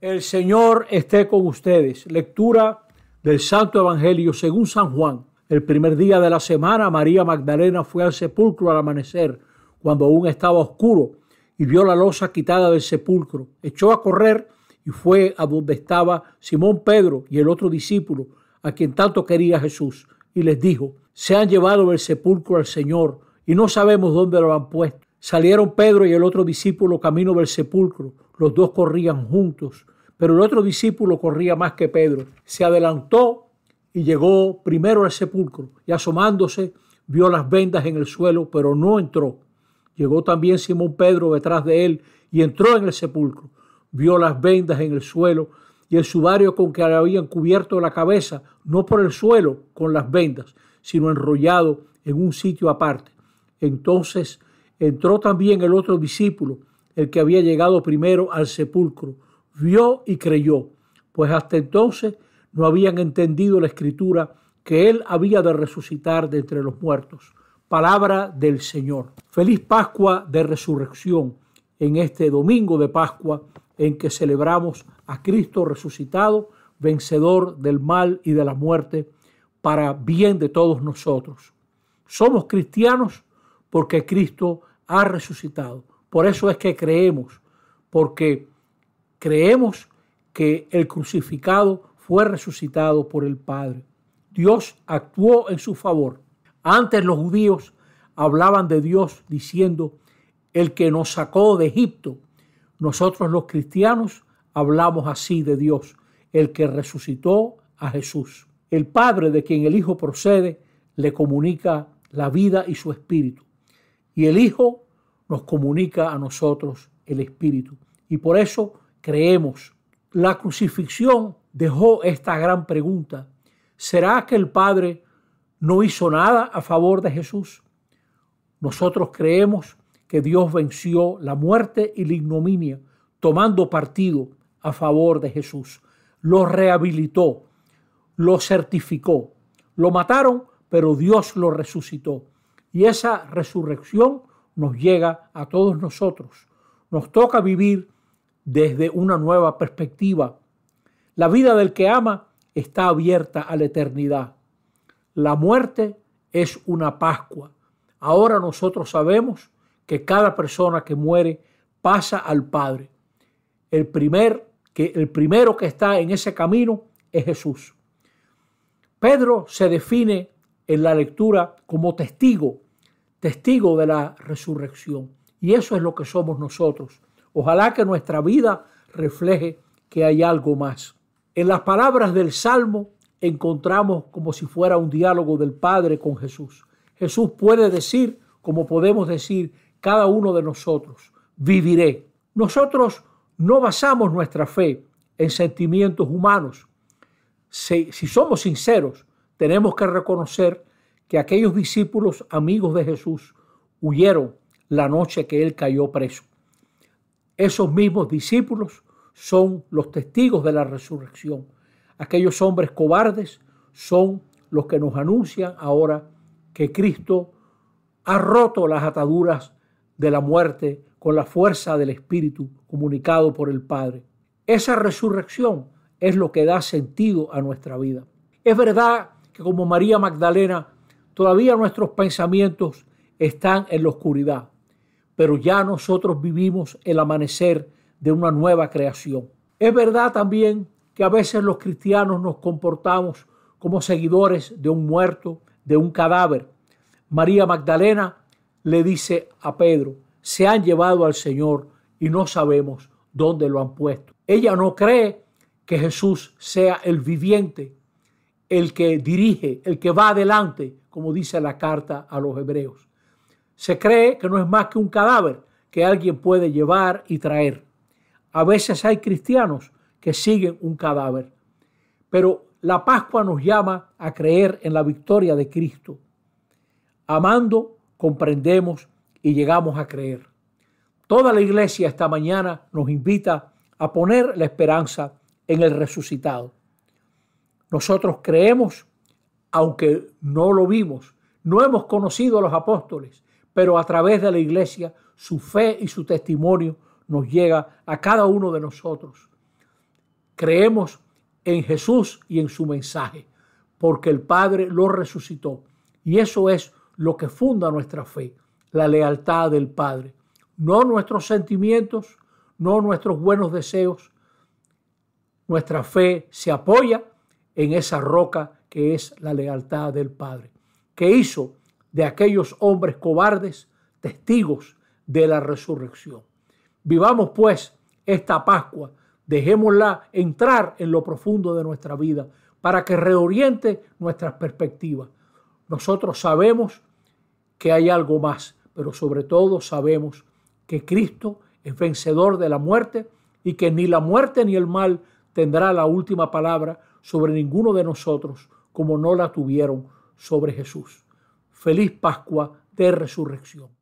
El Señor esté con ustedes. Lectura del Santo Evangelio según San Juan. El primer día de la semana María Magdalena fue al sepulcro al amanecer, cuando aún estaba oscuro, y vio la losa quitada del sepulcro. Echó a correr y fue a donde estaba Simón Pedro y el otro discípulo, a quien tanto quería Jesús, y les dijo, se han llevado del sepulcro al Señor, y no sabemos dónde lo han puesto. Salieron Pedro y el otro discípulo camino del sepulcro los dos corrían juntos, pero el otro discípulo corría más que Pedro. Se adelantó y llegó primero al sepulcro y asomándose vio las vendas en el suelo, pero no entró. Llegó también Simón Pedro detrás de él y entró en el sepulcro. Vio las vendas en el suelo y el sudario con que le habían cubierto la cabeza, no por el suelo con las vendas, sino enrollado en un sitio aparte. Entonces entró también el otro discípulo, el que había llegado primero al sepulcro, vio y creyó, pues hasta entonces no habían entendido la escritura que él había de resucitar de entre los muertos. Palabra del Señor. Feliz Pascua de Resurrección en este domingo de Pascua en que celebramos a Cristo resucitado, vencedor del mal y de la muerte, para bien de todos nosotros. Somos cristianos porque Cristo ha resucitado. Por eso es que creemos, porque creemos que el crucificado fue resucitado por el Padre. Dios actuó en su favor. Antes los judíos hablaban de Dios diciendo, el que nos sacó de Egipto. Nosotros los cristianos hablamos así de Dios, el que resucitó a Jesús. El Padre de quien el Hijo procede le comunica la vida y su espíritu. Y el Hijo nos comunica a nosotros el Espíritu. Y por eso creemos. La crucifixión dejó esta gran pregunta. ¿Será que el Padre no hizo nada a favor de Jesús? Nosotros creemos que Dios venció la muerte y la ignominia, tomando partido a favor de Jesús. Lo rehabilitó, lo certificó. Lo mataron, pero Dios lo resucitó. Y esa resurrección nos llega a todos nosotros. Nos toca vivir desde una nueva perspectiva. La vida del que ama está abierta a la eternidad. La muerte es una Pascua. Ahora nosotros sabemos que cada persona que muere pasa al Padre. El, primer, que, el primero que está en ese camino es Jesús. Pedro se define en la lectura como testigo testigo de la resurrección. Y eso es lo que somos nosotros. Ojalá que nuestra vida refleje que hay algo más. En las palabras del Salmo encontramos como si fuera un diálogo del Padre con Jesús. Jesús puede decir, como podemos decir cada uno de nosotros, viviré. Nosotros no basamos nuestra fe en sentimientos humanos. Si, si somos sinceros, tenemos que reconocer que aquellos discípulos amigos de Jesús huyeron la noche que él cayó preso. Esos mismos discípulos son los testigos de la resurrección. Aquellos hombres cobardes son los que nos anuncian ahora que Cristo ha roto las ataduras de la muerte con la fuerza del Espíritu comunicado por el Padre. Esa resurrección es lo que da sentido a nuestra vida. Es verdad que como María Magdalena Todavía nuestros pensamientos están en la oscuridad, pero ya nosotros vivimos el amanecer de una nueva creación. Es verdad también que a veces los cristianos nos comportamos como seguidores de un muerto, de un cadáver. María Magdalena le dice a Pedro, se han llevado al Señor y no sabemos dónde lo han puesto. Ella no cree que Jesús sea el viviente el que dirige, el que va adelante, como dice la carta a los hebreos. Se cree que no es más que un cadáver que alguien puede llevar y traer. A veces hay cristianos que siguen un cadáver, pero la Pascua nos llama a creer en la victoria de Cristo. Amando, comprendemos y llegamos a creer. Toda la iglesia esta mañana nos invita a poner la esperanza en el resucitado. Nosotros creemos, aunque no lo vimos, no hemos conocido a los apóstoles, pero a través de la iglesia su fe y su testimonio nos llega a cada uno de nosotros. Creemos en Jesús y en su mensaje, porque el Padre lo resucitó. Y eso es lo que funda nuestra fe, la lealtad del Padre. No nuestros sentimientos, no nuestros buenos deseos. Nuestra fe se apoya en esa roca que es la lealtad del Padre, que hizo de aquellos hombres cobardes testigos de la resurrección. Vivamos pues esta Pascua, dejémosla entrar en lo profundo de nuestra vida para que reoriente nuestras perspectivas. Nosotros sabemos que hay algo más, pero sobre todo sabemos que Cristo es vencedor de la muerte y que ni la muerte ni el mal tendrá la última palabra sobre ninguno de nosotros como no la tuvieron sobre Jesús. Feliz Pascua de Resurrección.